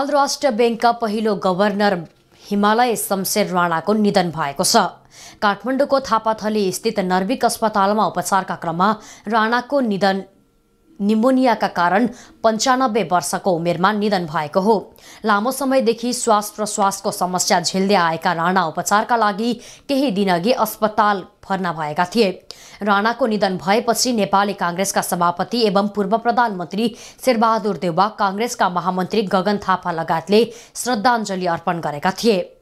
नेपाल राष्ट्र ब्याङ्कका पहिलो गभर्नर हिमालय शमशेर राणाको निधन भएको छ काठमाडौँको थापाथली स्थित नर्विक अस्पतालमा उपचारका क्रममा राणाको निधन निमोनियाका कारण पन्चानब्बे वर्षको उमेरमा निधन भएको हो लामो समयदेखि श्वास प्रश्वासको समस्या झेल्दै आएका राणा उपचारका लागि केही दिनअघि अस्पताल भर्ना भएका थिए राणाको निधन भएपछि नेपाली काङ्ग्रेसका सभापति एवं पूर्व प्रधानमन्त्री शेरबहादुर देउवा काङ्ग्रेसका महामन्त्री गगन थापा लगायतले श्रद्धाञ्जली अर्पण गरेका थिए